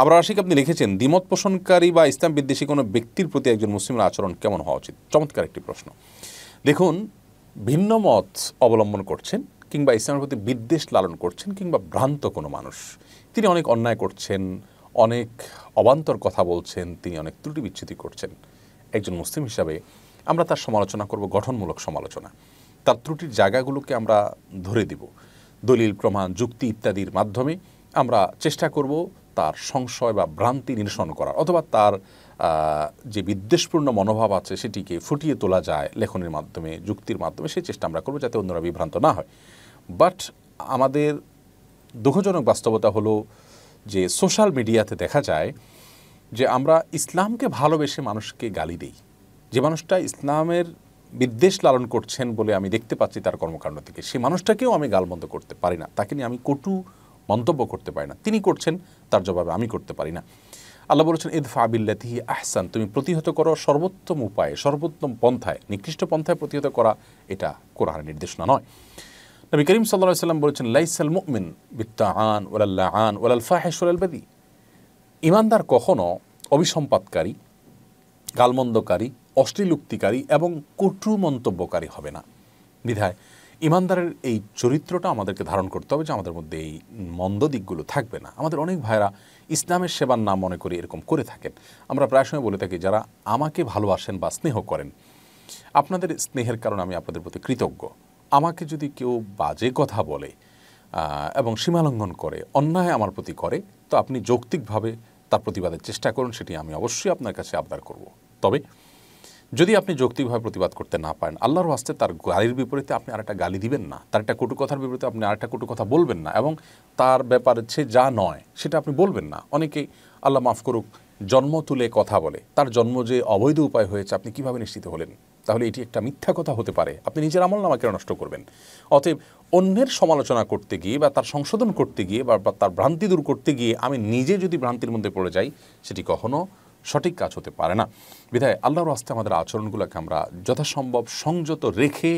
আবার আশিক আপনি লিখেছেন দ্বিমত পোষণকারী বা ইসলাম বিদ্বেষী কোনো ব্যক্তির প্রতি একজন মুসলিমের আচরণ কেমন হওয়া উচিত চমৎকার একটি প্রশ্ন দেখুন ভিন্ন মত অবলম্বন করছেন কিংবা ইসলামের প্রতি বিদ্বেষ লালন করছেন কিংবা ভ্রান্ত কোনো মানুষ তিনি অনেক অন্যায় করছেন অনেক অবান্তর কথা বলছেন তিনি অনেক ত্রুটি বিচ্ছুতি করছেন একজন মুসলিম হিসাবে আমরা তার সমালোচনা করব গঠনমূলক সমালোচনা তার ত্রুটির জায়গাগুলোকে আমরা ধরে দিব দলিল প্রমাণ যুক্তি ইত্যাদির মাধ্যমে আমরা চেষ্টা করব তার সংশয় বা ভ্রান্তি নিরসন করা অথবা তার যে বিদ্বেষপূর্ণ মনোভাব আছে সেটিকে ফুটিয়ে তোলা যায় লেখনের মাধ্যমে যুক্তির মাধ্যমে সেই চেষ্টা আমরা করবো যাতে অন্যরা বিভ্রান্ত না হয় বাট আমাদের দুঃখজনক বাস্তবতা হলো যে সোশ্যাল মিডিয়াতে দেখা যায় যে আমরা ইসলামকে ভালোবেসে মানুষকে গালি দিই যে মানুষটা ইসলামের বিদ্বেষ লালন করছেন বলে আমি দেখতে পাচ্ছি তার কর্মকাণ্ড থেকে সেই মানুষটাকেও আমি গালমন্দ করতে পারি না তাকে নিয়ে আমি কটু মন্তব্য করতে পারি না তিনি করছেন তার জবাবে আমি করতে পারি না আল্লাহ বলেছেন ইদফা আবিল্লাতি আহসান তুমি প্রতিহত করো সর্বোত্তম উপায়ে সর্বোত্তম পন্থায় নিকৃষ্ট পন্থায় প্রতিহত করা এটা কোরআন নির্দেশনা নয় নবী করিম সাল্লা সাল্লাম বলেছেন লাইসাল মুমিন বিত্তাহান ওলাল্লাহ আন ওলাল ফাহেশ ওলালবাদী ইমানদার কখনো অভিসম্পাতকারী গালমন্দকারী অশ্লীলুক্তিকারী এবং কটু মন্তব্যকারী হবে না বিধায় ইমানদারের এই চরিত্রটা আমাদেরকে ধারণ করতে হবে যে আমাদের মধ্যে এই মন্দ দিকগুলো থাকবে না আমাদের অনেক ভাইরা ইসলামের সেবার নাম মনে করে এরকম করে থাকেন আমরা প্রায় সময় বলে থাকি যারা আমাকে ভালোবাসেন বা স্নেহ করেন আপনাদের স্নেহের কারণে আমি আপনাদের প্রতি কৃতজ্ঞ আমাকে যদি কেউ বাজে কথা বলে এবং সীমালঙ্ঘন করে অন্যায় আমার প্রতি করে তো আপনি যৌক্তিকভাবে তার প্রতিবাদের চেষ্টা করুন সেটি আমি অবশ্যই আপনার কাছে আবদার করব তবে যদি আপনি যৌক্তিকভাবে প্রতিবাদ করতে না পারেন আল্লাহর হাস্তে তার গালির বিপরীতে আপনি আর একটা গালি দিবেন না তার একটা কটু কথার বিপরীতে আপনি আরেকটা কটু কথা বলবেন না এবং তার ব্যাপার সে যা নয় সেটা আপনি বলবেন না অনেকেই আল্লাহ মাফ করুক জন্ম তুলে কথা বলে তার জন্ম যে অবৈধ উপায় হয়েছে আপনি কিভাবে নিশ্চিত হলেন তাহলে এটি একটা মিথ্যা কথা হতে পারে আপনি নিজের আমল নামা কেন নষ্ট করবেন অতএব অন্যের সমালোচনা করতে গিয়ে বা তার সংশোধন করতে গিয়ে বা তার ভ্রান্তি দূর করতে গিয়ে আমি নিজে যদি ভ্রান্তির মধ্যে পড়ে যাই সেটি কখনো সঠিক কাজ হতে পারে না বিধায় আল্লাহর আস্তে আমাদের আচরণগুলোকে আমরা যথাসম্ভব সংযত রেখে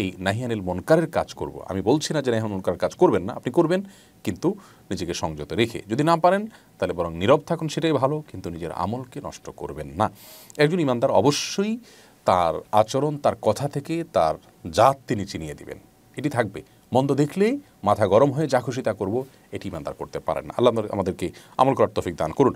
এই নাহিয়ানিল মনকারের কাজ করব আমি বলছি না যে নাহিয়ান মনকারের কাজ করবেন না আপনি করবেন কিন্তু নিজেকে সংযত রেখে যদি না পারেন তাহলে বরং নীরব থাকুন সেটাই ভালো কিন্তু নিজের আমলকে নষ্ট করবেন না একজন ইমানদার অবশ্যই তার আচরণ তার কথা থেকে তার জাত তিনি চিনিয়ে দিবেন এটি থাকবে মন্দ দেখলেই মাথা গরম হয়ে যা খুশি তা করবো এটি ইমানদার করতে পারেন আল্লাহ আমাদেরকে আমল করার তফিক দান করুন